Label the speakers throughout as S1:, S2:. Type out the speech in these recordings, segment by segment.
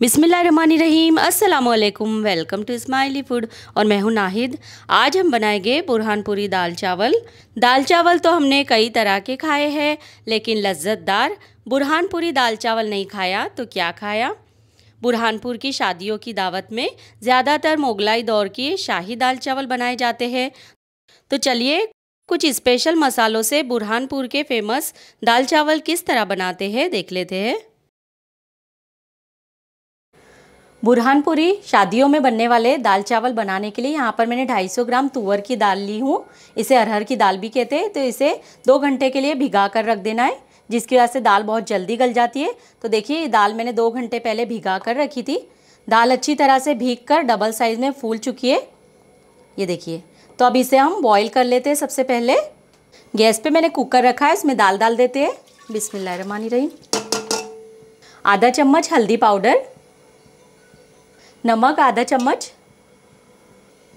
S1: बिसमीम असलकम welcome to Ismaili food और मैं हूं नाहिद आज हम बनाएंगे बुरहानपुरी दाल चावल दाल चावल तो हमने कई तरह के खाए हैं लेकिन लज्जतदार बुरहानपुरी दाल चावल नहीं खाया तो क्या खाया बुरहानपुर की शादियों की दावत में ज़्यादातर मुगलाई दौर के शाही दाल चावल बनाए जाते हैं तो चलिए कुछ स्पेशल मसालों से बुरहानपुर के फेमस दाल चावल किस तरह बनाते हैं देख लेते हैं बुरहानपुरी शादियों में बनने वाले दाल चावल बनाने के लिए यहाँ पर मैंने 250 ग्राम तुअर की दाल ली हूँ इसे अरहर की दाल भी कहते हैं तो इसे दो घंटे के लिए भिगा कर रख देना है जिसकी वजह से दाल बहुत जल्दी गल जाती है तो देखिए दाल मैंने दो घंटे पहले भिगा कर रखी थी दाल अच्छी तरह से भीग कर डबल साइज़ में फूल चुकी है ये देखिए तो अब इसे हम बॉयल कर लेते हैं सबसे पहले गैस पर मैंने कुकर रखा है इसमें दाल डाल देते हैं बिस्मिल्लाह रही आधा चम्मच हल्दी पाउडर नमक आधा चम्मच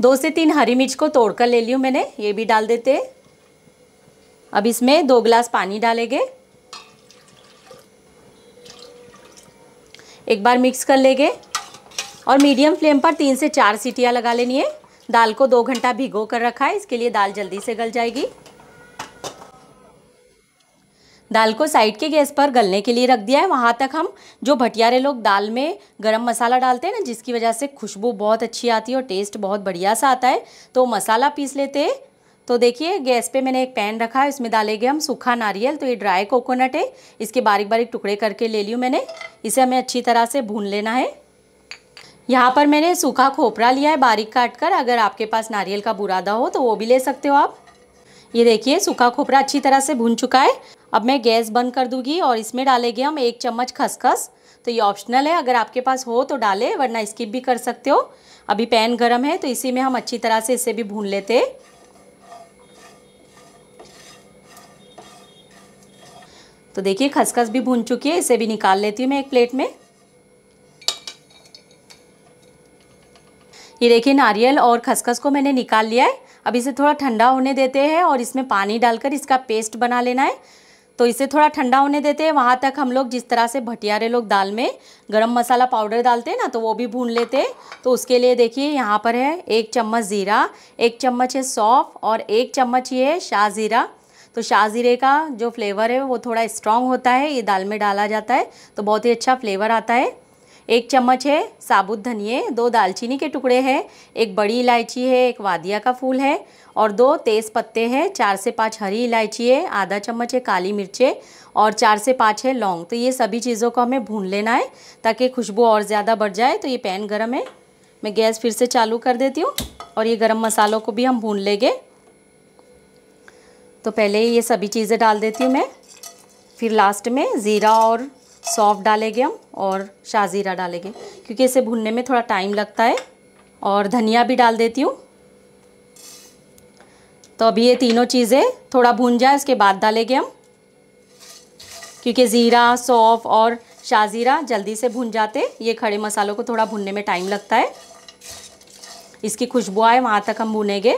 S1: दो से तीन हरी मिर्च को तोड़कर ले ली मैंने ये भी डाल देते अब इसमें दो गिलास पानी डालेंगे एक बार मिक्स कर लेंगे और मीडियम फ्लेम पर तीन से चार सीटियाँ लगा लेनी है दाल को दो घंटा भिगो कर रखा है इसके लिए दाल जल्दी से गल जाएगी दाल को साइड के गैस पर गलने के लिए रख दिया है वहाँ तक हम जो भटियारे लोग दाल में गरम मसाला डालते हैं ना जिसकी वजह से खुशबू बहुत अच्छी आती है और टेस्ट बहुत बढ़िया सा आता है तो मसाला पीस लेते हैं तो देखिए गैस पे मैंने एक पैन रखा है इसमें डालेंगे हम सूखा नारियल तो ये ड्राई कोकोनट है इसके बारीक बारीक टुकड़े करके ले लियो मैंने इसे हमें अच्छी तरह से भून लेना है यहाँ पर मैंने सूखा खोपरा लिया है बारीक काट कर अगर आपके पास नारियल का बुरादा हो तो वो भी ले सकते हो आप ये देखिए सूखा खोपरा अच्छी तरह से भून चुका है अब मैं गैस बंद कर दूंगी और इसमें डालेंगे हम एक चम्मच खसखस तो ये ऑप्शनल है अगर आपके पास हो तो डालें वरना स्किप भी कर सकते हो अभी पैन गर्म है तो इसी में हम अच्छी तरह से इसे भी भून लेते तो देखिए खसखस भी भून चुकी है इसे भी निकाल लेती हूँ मैं एक प्लेट में ये देखिए नारियल और खसखस को मैंने निकाल लिया है अब इसे थोड़ा ठंडा होने देते हैं और इसमें पानी डालकर इसका पेस्ट बना लेना है तो इसे थोड़ा ठंडा होने देते हैं वहाँ तक हम लोग जिस तरह से भटियारे लोग दाल में गरम मसाला पाउडर डालते हैं ना तो वो भी भून लेते हैं तो उसके लिए देखिए यहाँ पर है एक चम्मच ज़ीरा एक चम्मच है सौफ और एक चम्मच ये है शाह ज़ीरा तो शाह ज़ीरे का जो फ्लेवर है वो थोड़ा स्ट्रांग होता है ये दाल में डाला जाता है तो बहुत ही अच्छा फ्लेवर आता है एक चम्मच है साबुत धनिए दो दालचीनी के टुकड़े हैं एक बड़ी इलायची है एक वादिया का फूल है और दो तेज़ पत्ते हैं चार से पाँच हरी इलायची है आधा चम्मच है काली मिर्चें और चार से पाँच है लौंग तो ये सभी चीज़ों को हमें भून लेना है ताकि खुशबू और ज़्यादा बढ़ जाए तो ये पैन गर्म है मैं गैस फिर से चालू कर देती हूँ और ये गरम मसालों को भी हम भून लेंगे तो पहले ये सभी चीज़ें डाल देती हूँ मैं फिर लास्ट में ज़ीरा और सौफ डालेंगे हम और शाहज़ीरा डालेंगे क्योंकि इसे भुनने में थोड़ा टाइम लगता है और धनिया भी डाल देती हूँ तो अभी ये तीनों चीज़ें थोड़ा भून जाए उसके बाद डालेंगे हम क्योंकि ज़ीरा सौफ और शाहज़ीरा जल्दी से भून जाते ये खड़े मसालों को थोड़ा भुनने में टाइम लगता है इसकी खुशबू आए वहाँ तक हम भुनेंगे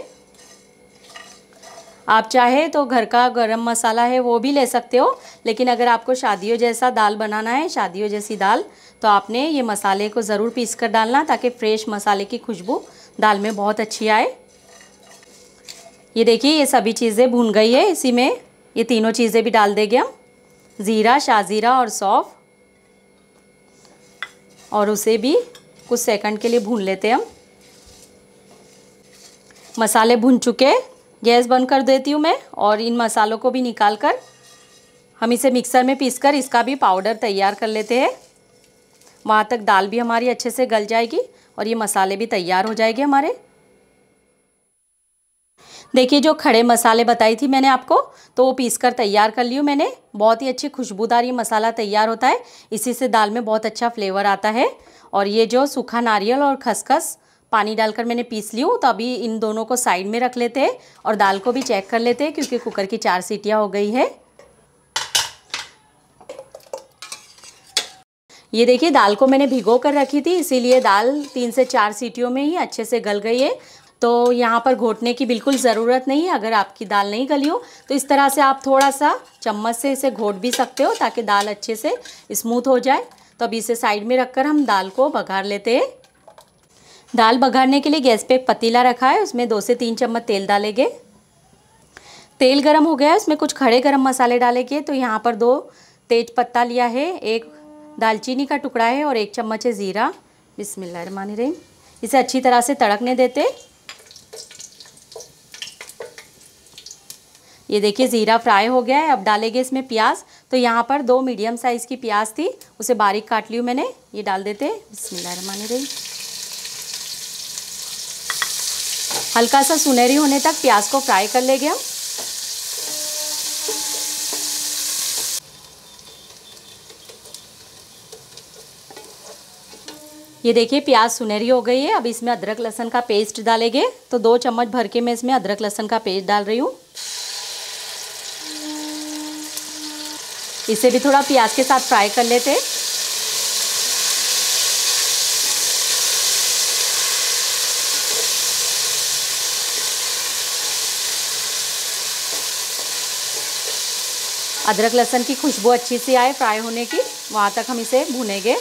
S1: आप चाहे तो घर का गरम मसाला है वो भी ले सकते हो लेकिन अगर आपको शादियों जैसा दाल बनाना है शादियों जैसी दाल तो आपने ये मसाले को ज़रूर पीस कर डालना ताकि फ्रेश मसाले की खुशबू दाल में बहुत अच्छी आए ये देखिए ये सभी चीज़ें भून गई है इसी में ये तीनों चीज़ें भी डाल देंगे हम ज़ीरा शाहज़ीरा और सौफ़ और उसे भी कुछ सेकंड के लिए भून लेते हैं हम मसाले भून चुके गैस बंद कर देती हूँ मैं और इन मसालों को भी निकाल कर हम इसे मिक्सर में पीसकर इसका भी पाउडर तैयार कर लेते हैं वहाँ तक दाल भी हमारी अच्छे से गल जाएगी और ये मसाले भी तैयार हो जाएंगे हमारे देखिए जो खड़े मसाले बताई थी मैंने आपको तो वो पीस कर तैयार कर ली हूँ मैंने बहुत ही अच्छी खुशबूदार ये मसाला तैयार होता है इसी से दाल में बहुत अच्छा फ्लेवर आता है और ये जो सूखा नारियल और खसखस पानी डालकर मैंने पीस ली हूँ तो अभी इन दोनों को साइड में रख लेते हैं और दाल को भी चेक कर लेते हैं क्योंकि कुकर की चार सीटियाँ हो गई है ये देखिए दाल को मैंने भिगो कर रखी थी इसीलिए दाल तीन से चार सीटियों में ही अच्छे से गल गई है तो यहाँ पर घोटने की बिल्कुल ज़रूरत नहीं है अगर आपकी दाल नहीं गली हो तो इस तरह से आप थोड़ा सा चम्मच से इसे घोट भी सकते हो ताकि दाल अच्छे से स्मूथ हो जाए तो अब इसे साइड में रखकर हम दाल को बघार लेते हैं दाल बघाड़ने के लिए गैस पे एक पतीला रखा है उसमें दो से तीन चम्मच तेल डालेंगे तेल गरम हो गया है उसमें कुछ खड़े गरम मसाले डालेंगे तो यहाँ पर दो तेज पत्ता लिया है एक दालचीनी का टुकड़ा है और एक चम्मच है ज़ीरा रही इसे अच्छी तरह से तड़कने देते ये देखिए ज़ीरा फ्राई हो गया है अब डालेंगे इसमें प्याज तो यहाँ पर दो मीडियम साइज़ की प्याज थी उसे बारीक काट ली मैंने ये डाल देते रही हल्का सा सुनहरी होने तक प्याज को फ्राई कर लेंगे हम ये देखिए प्याज सुनहरी हो गई है अब इसमें अदरक लहसन का पेस्ट डालेंगे तो दो चम्मच भर के मैं इसमें अदरक लहसन का पेस्ट डाल रही हूँ इसे भी थोड़ा प्याज के साथ फ्राई कर लेते हैं अदरक लहसन की खुशबू अच्छी सी आए फ्राई होने की वहाँ तक हम इसे भुनेंगे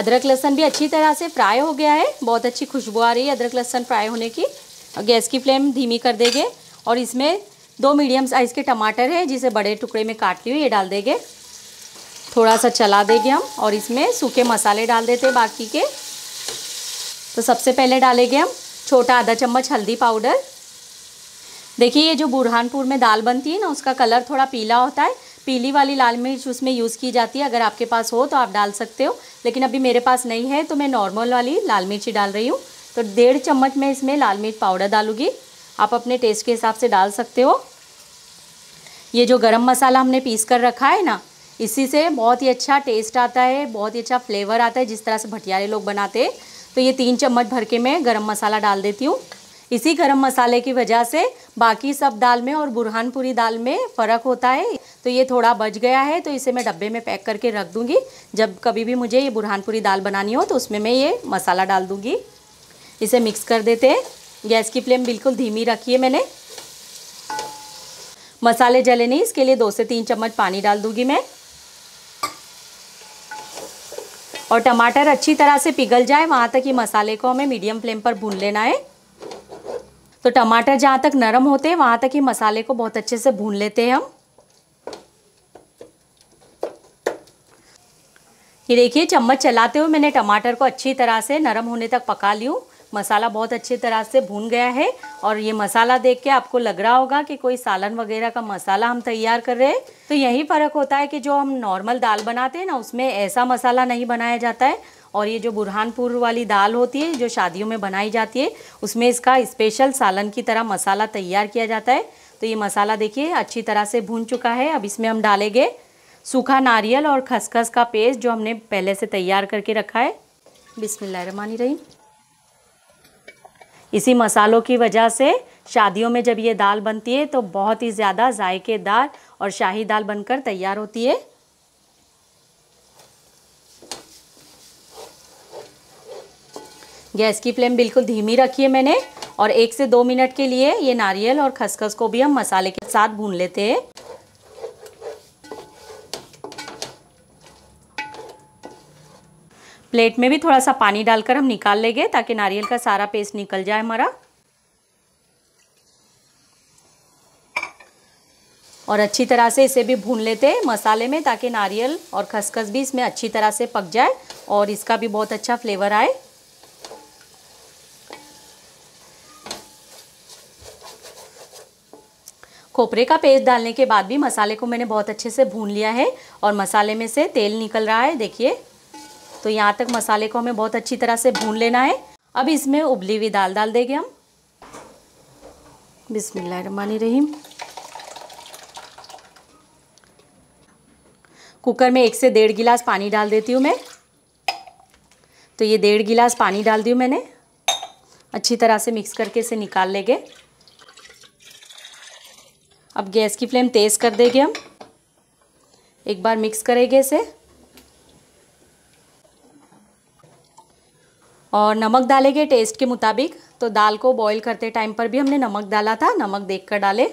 S1: अदरक लहसन भी अच्छी तरह से फ्राई हो गया है बहुत अच्छी खुशबू आ रही है अदरक लहसन फ्राई होने की गैस की फ्लेम धीमी कर देंगे और इसमें दो मीडियम साइज़ के टमाटर है जिसे बड़े टुकड़े में काट ली हुई ये डाल देंगे थोड़ा सा चला देंगे हम और इसमें सूखे मसाले डाल देते बाकी के तो सबसे पहले डालेंगे हम छोटा आधा चम्मच हल्दी पाउडर देखिए ये जो बुरहानपुर में दाल बनती है ना उसका कलर थोड़ा पीला होता है पीली वाली लाल मिर्च उसमें यूज़ की जाती है अगर आपके पास हो तो आप डाल सकते हो लेकिन अभी मेरे पास नहीं है तो मैं नॉर्मल वाली लाल मिर्च ही डाल रही हूँ तो डेढ़ चम्मच मैं इसमें लाल मिर्च पाउडर डालूँगी आप अपने टेस्ट के हिसाब से डाल सकते हो ये जो गरम मसाला हमने पीस कर रखा है ना इसी से बहुत ही अच्छा टेस्ट आता है बहुत ही अच्छा फ्लेवर आता है जिस तरह से भटियारे लोग बनाते हैं तो ये तीन चम्मच भर के मैं गरम मसाला डाल देती हूँ इसी गरम मसाले की वजह से बाकी सब दाल में और बुरहानपुरी दाल में फ़र्क होता है तो ये थोड़ा बच गया है तो इसे मैं डब्बे में पैक करके रख दूँगी जब कभी भी मुझे ये बुरहानपुरी दाल बनानी हो तो उसमें मैं ये मसाला डाल दूँगी इसे मिक्स कर देते हैं गैस की फ्लेम बिल्कुल धीमी रखी है मैंने मसाले जले नहीं इसके लिए दो से तीन चम्मच पानी डाल दूँगी मैं और टमाटर अच्छी तरह से पिघल जाए वहाँ तक ये मसाले को हमें मीडियम फ्लेम पर भून लेना है तो टमाटर जहाँ तक नरम होते हैं वहाँ तक ये मसाले को बहुत अच्छे से भून लेते हैं हम ये देखिए चम्मच चलाते हुए मैंने टमाटर को अच्छी तरह से नरम होने तक पका ली मसाला बहुत अच्छे तरह से भून गया है और ये मसाला देख के आपको लग रहा होगा कि कोई सालन वगैरह का मसाला हम तैयार कर रहे हैं तो यही फ़र्क होता है कि जो हम नॉर्मल दाल बनाते हैं ना उसमें ऐसा मसाला नहीं बनाया जाता है और ये जो बुरहानपुर वाली दाल होती है जो शादियों में बनाई जाती है उसमें इसका स्पेशल सालन की तरह मसाला तैयार किया जाता है तो ये मसाला देखिए अच्छी तरह से भून चुका है अब इसमें हम डालेंगे सूखा नारियल और खसखस का पेस्ट जो हमने पहले से तैयार करके रखा है बिसमिल्ल रही इसी मसालों की वजह से शादियों में जब ये दाल बनती है तो बहुत ही ज़्यादा जायकेदार और शाही दाल बनकर तैयार होती है गैस की फ्लेम बिल्कुल धीमी रखी है मैंने और एक से दो मिनट के लिए ये नारियल और खसखस को भी हम मसाले के साथ भून लेते हैं प्लेट में भी थोड़ा सा पानी डालकर हम निकाल लेंगे ताकि नारियल का सारा पेस्ट निकल जाए हमारा और अच्छी तरह से इसे भी भून लेते हैं मसाले में ताकि नारियल और खसखस भी इसमें अच्छी तरह से पक जाए और इसका भी बहुत अच्छा फ्लेवर आए खोपरे का पेस्ट डालने के बाद भी मसाले को मैंने बहुत अच्छे से भून लिया है और मसाले में से तेल निकल रहा है देखिए तो यहाँ तक मसाले को हमें बहुत अच्छी तरह से भून लेना है अब इसमें उबली हुई दाल डाल देंगे हम बिस्मिल्लाहमान रहीम कुकर में एक से डेढ़ गिलास पानी डाल देती हूँ मैं तो ये डेढ़ गिलास पानी डाल दी मैंने अच्छी तरह से मिक्स करके इसे निकाल लेंगे अब गैस की फ्लेम तेज़ कर देंगे हम एक बार मिक्स करेंगे इसे और नमक डालेंगे टेस्ट के मुताबिक तो दाल को बॉईल करते टाइम पर भी हमने नमक डाला था नमक देख कर डाले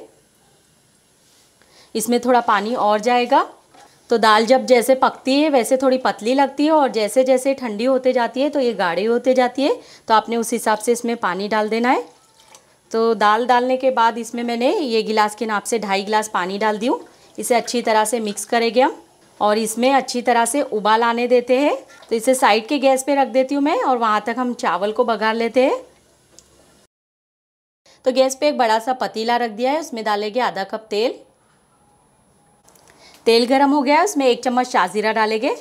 S1: इसमें थोड़ा पानी और जाएगा तो दाल जब जैसे पकती है वैसे थोड़ी पतली लगती है और जैसे जैसे ठंडी होते जाती है तो ये गाढ़ी होते जाती है तो आपने उस हिसाब से इसमें पानी डाल देना है तो दाल डालने के बाद इसमें मैंने ये गिलास के नाप से ढाई गिलास पानी डाल दी इसे अच्छी तरह से मिक्स करेंगे हम और इसमें अच्छी तरह से उबाल आने देते हैं तो इसे साइड के गैस पे रख देती हूँ मैं और वहाँ तक हम चावल को बघार लेते हैं तो गैस पे एक बड़ा सा पतीला रख दिया है उसमें डालेंगे आधा कप तेल तेल गरम हो गया है उसमें एक चम्मच शाजीरा डालेंगे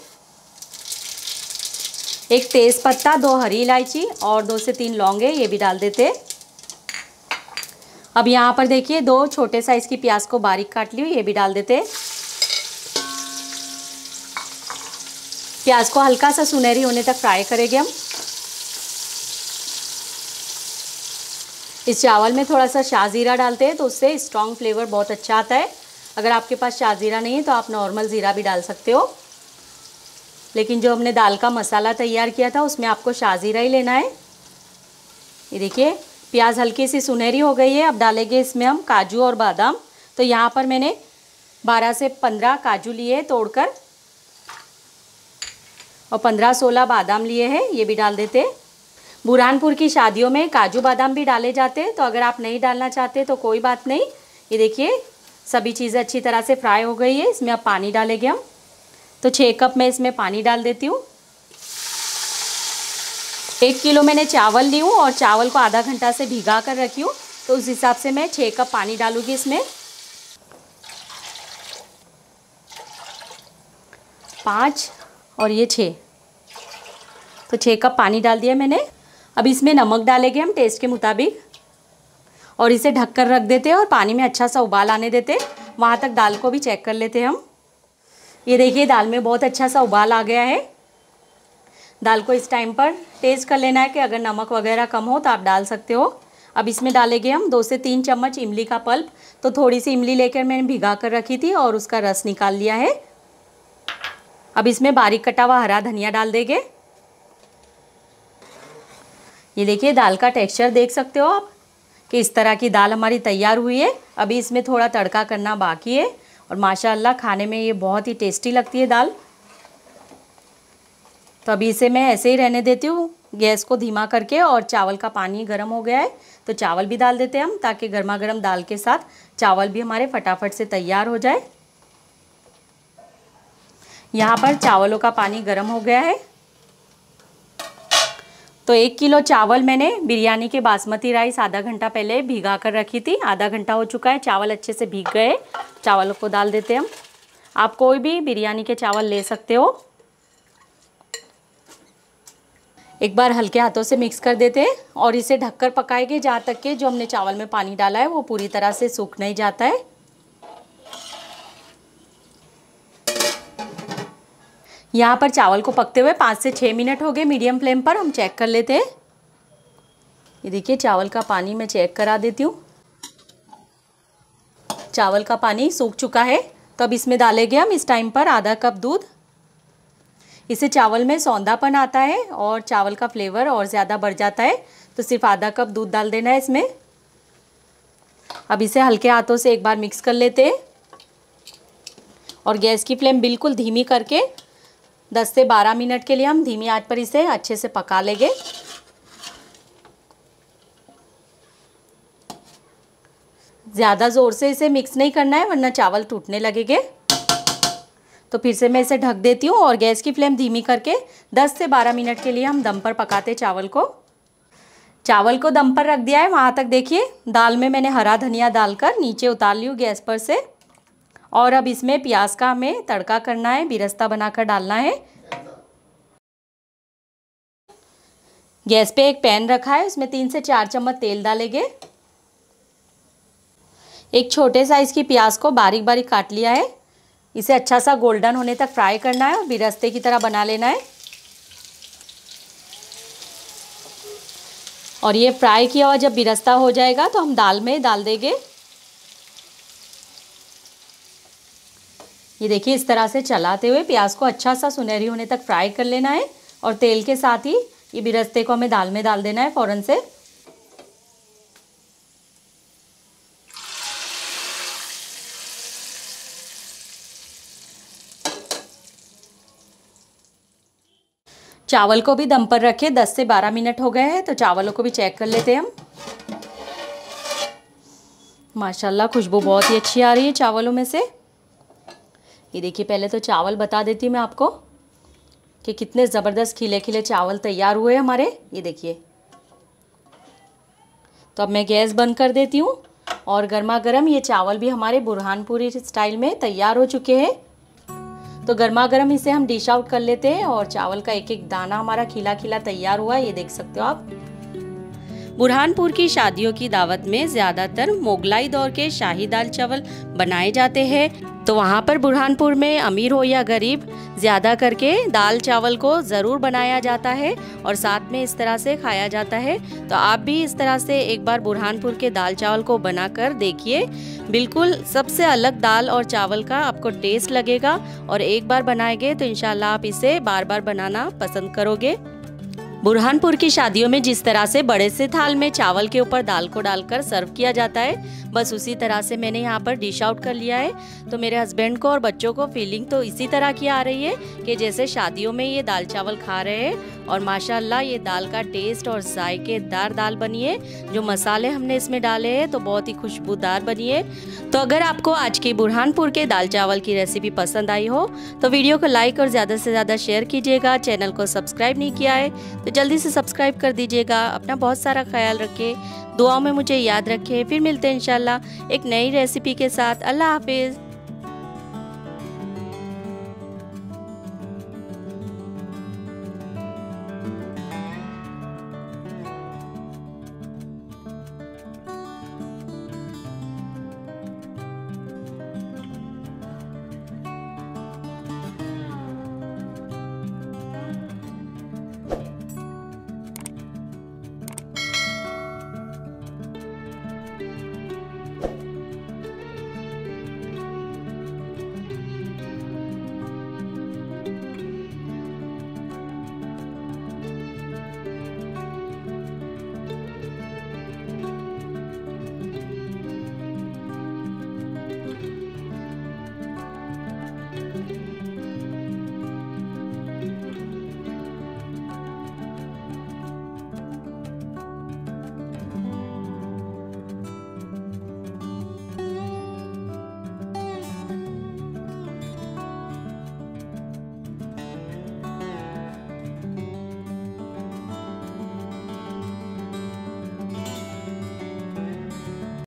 S1: एक तेज़ पत्ता दो हरी इलायची और दो से तीन लौंगे ये भी डाल देते अब यहाँ पर देखिए दो छोटे साइज़ की प्याज को बारीक काट ली ये भी डाल देते प्याज को हल्का सा सुनहरी होने तक फ्राई करेंगे हम इस चावल में थोड़ा सा शाहजीरा डालते हैं तो उससे स्ट्रॉन्ग फ्लेवर बहुत अच्छा आता है अगर आपके पास शाहजीरा नहीं है तो आप नॉर्मल ज़ीरा भी डाल सकते हो लेकिन जो हमने दाल का मसाला तैयार किया था उसमें आपको शाहजीरा ही लेना है ये देखिए प्याज हल्की सी सुनहरी हो गई है अब डालेंगे इसमें हम काजू और बादाम तो यहाँ पर मैंने 12 से 15 काजू लिए तोड़कर और पंद्रह सोलह बादाम लिए हैं ये भी डाल देते बुरहानपुर की शादियों में काजू बादाम भी डाले जाते तो अगर आप नहीं डालना चाहते तो कोई बात नहीं ये देखिए सभी चीज़ें अच्छी तरह से फ्राई हो गई है इसमें अब पानी डालेंगे हम तो छः कप मैं इसमें पानी डाल देती हूँ एक किलो मैंने चावल ली हूँ और चावल को आधा घंटा से भिगा कर रखी हूँ तो उस हिसाब से मैं छः कप पानी डालूँगी इसमें पाँच और ये छः तो छः कप पानी डाल दिया मैंने अब इसमें नमक डालेंगे हम टेस्ट के मुताबिक और इसे ढक कर रख देते हैं और पानी में अच्छा सा उबाल आने देते वहाँ तक दाल को भी चेक कर लेते हम ये देखिए दाल में बहुत अच्छा सा उबाल आ गया है दाल को इस टाइम पर टेस्ट कर लेना है कि अगर नमक वगैरह कम हो तो आप डाल सकते हो अब इसमें डालेंगे हम दो से तीन चम्मच इमली का पल्प तो थोड़ी सी इमली लेकर मैंने भिगा कर रखी थी और उसका रस निकाल लिया है अब इसमें बारीक कटा हुआ हरा धनिया डाल देंगे ये देखिए दाल का टेक्सचर देख सकते हो आप कि इस तरह की दाल हमारी तैयार हुई है अभी इसमें थोड़ा तड़का करना बाकी है और माशाल्लाह खाने में ये बहुत ही टेस्टी लगती है दाल तो अभी इसे मैं ऐसे ही रहने देती हूँ गैस को धीमा करके और चावल का पानी गर्म हो गया है तो चावल भी डाल देते हैं हम ताकि गर्मा गर्म दाल के साथ चावल भी हमारे फटाफट से तैयार हो जाए यहाँ पर चावलों का पानी गर्म हो गया है तो एक किलो चावल मैंने बिरयानी के बासमती राइस आधा घंटा पहले भिगा कर रखी थी आधा घंटा हो चुका है चावल अच्छे से भीग गए चावलों को डाल देते हम आप कोई भी बिरयानी के चावल ले सकते हो एक बार हल्के हाथों से मिक्स कर देते हैं और इसे ढककर पकाएंगे जहाँ तक के जो हमने चावल में पानी डाला है वो पूरी तरह से सूख नहीं जाता है यहाँ पर चावल को पकते हुए पाँच से छः मिनट हो गए मीडियम फ्लेम पर हम चेक कर लेते हैं ये देखिए चावल का पानी मैं चेक करा देती हूँ चावल का पानी सूख चुका है तो अब इसमें डालेंगे हम इस टाइम पर आधा कप दूध इसे चावल में सौंदापन आता है और चावल का फ्लेवर और ज़्यादा बढ़ जाता है तो सिर्फ आधा कप दूध डाल देना है इसमें अब इसे हल्के हाथों से एक बार मिक्स कर लेते हैं और गैस की फ्लेम बिल्कुल धीमी करके 10 से 12 मिनट के लिए हम धीमी आंच पर इसे अच्छे से पका लेंगे ज़्यादा ज़ोर से इसे मिक्स नहीं करना है वरना चावल टूटने लगेंगे तो फिर से मैं इसे ढक देती हूँ और गैस की फ्लेम धीमी करके 10 से 12 मिनट के लिए हम दम पर पकाते चावल को चावल को दम पर रख दिया है वहाँ तक देखिए दाल में मैंने हरा धनिया डालकर नीचे उतार ली हूँ गैस पर से और अब इसमें प्याज का हमें तड़का करना है बिरस्ता बनाकर डालना है गैस पे एक पैन रखा है उसमें तीन से चार चम्मच तेल डालेंगे एक छोटे साइज़ की प्याज को बारीक बारीक काट लिया है इसे अच्छा सा गोल्डन होने तक फ्राई करना है और बिरस्ते की तरह बना लेना है और ये फ्राई किया हुआ जब बिरस्ता हो जाएगा तो हम दाल में डाल देंगे ये देखिए इस तरह से चलाते हुए प्याज को अच्छा सा सुनहरी होने तक फ्राई कर लेना है और तेल के साथ ही ये बिरस्ते को हमें दाल में डाल देना है फ़ौरन से चावल को भी दम पर रखे 10 से 12 मिनट हो गए हैं तो चावलों को भी चेक कर लेते हैं हम माशाल्लाह खुशबू बहुत ही अच्छी आ रही है चावलों में से ये देखिए पहले तो चावल बता देती हूँ मैं आपको कि कितने ज़बरदस्त खिले खिले चावल तैयार हुए हमारे ये देखिए तो अब मैं गैस बंद कर देती हूँ और गर्मा गर्म ये चावल भी हमारे बुरहानपुरी स्टाइल में तैयार हो चुके हैं तो गर्मा गर्म इसे हम डिश आउट कर लेते हैं और चावल का एक एक दाना हमारा खिला खिला तैयार हुआ है ये देख सकते हो आप बुरहानपुर की शादियों की दावत में ज्यादातर मोगलाई दौर के शाही दाल चावल बनाए जाते हैं तो वहाँ पर बुरहानपुर में अमीर हो या गरीब ज़्यादा करके दाल चावल को ज़रूर बनाया जाता है और साथ में इस तरह से खाया जाता है तो आप भी इस तरह से एक बार बुरहानपुर के दाल चावल को बनाकर देखिए बिल्कुल सबसे अलग दाल और चावल का आपको टेस्ट लगेगा और एक बार बनाएंगे तो इनशाला आप इसे बार बार बनाना पसंद करोगे बुरहानपुर की शादियों में जिस तरह से बड़े से थाल में चावल के ऊपर दाल को डालकर सर्व किया जाता है बस उसी तरह से मैंने यहाँ पर डिश आउट कर लिया है तो मेरे हस्बैंड को और बच्चों को फीलिंग तो इसी तरह की आ रही है कि जैसे शादियों में ये दाल चावल खा रहे हैं और माशाल्लाह ये दाल का टेस्ट और जायकेदार दाल बनी है जो मसाले हमने इसमें डाले हैं तो बहुत ही खुशबूदार बनी है तो अगर आपको आज की बुरहानपुर के दाल चावल की रेसिपी पसंद आई हो तो वीडियो को लाइक और ज़्यादा से ज़्यादा शेयर कीजिएगा चैनल को सब्सक्राइब नहीं किया है तो जल्दी से सब्सक्राइब कर दीजिएगा अपना बहुत सारा ख्याल रखें दुआओं में मुझे याद रखें फिर मिलते हैं इन एक नई रेसिपी के साथ अल्लाह हाफिज़